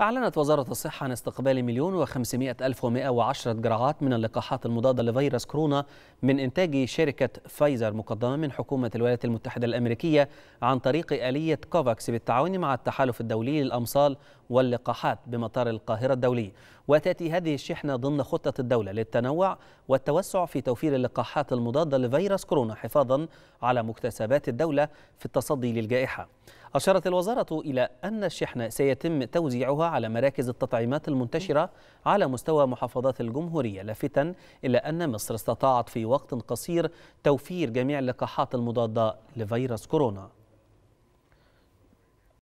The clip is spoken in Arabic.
أعلنت وزارة الصحة عن استقبال مليون وخمسمائة ألف ومائة وعشرة جرعات من اللقاحات المضادة لفيروس كورونا من إنتاج شركة فايزر مقدمة من حكومة الولايات المتحدة الأمريكية عن طريق آلية كوفاكس بالتعاون مع التحالف الدولي للأمصال واللقاحات بمطار القاهرة الدولي وتأتي هذه الشحنة ضمن خطة الدولة للتنوع والتوسع في توفير اللقاحات المضادة لفيروس كورونا حفاظا على مكتسبات الدولة في التصدي للجائحة أشارت الوزارة إلى أن الشحنة سيتم توزيعها على مراكز التطعيمات المنتشرة على مستوى محافظات الجمهورية لافتا إلى أن مصر استطاعت في وقت قصير توفير جميع اللقاحات المضادة لفيروس كورونا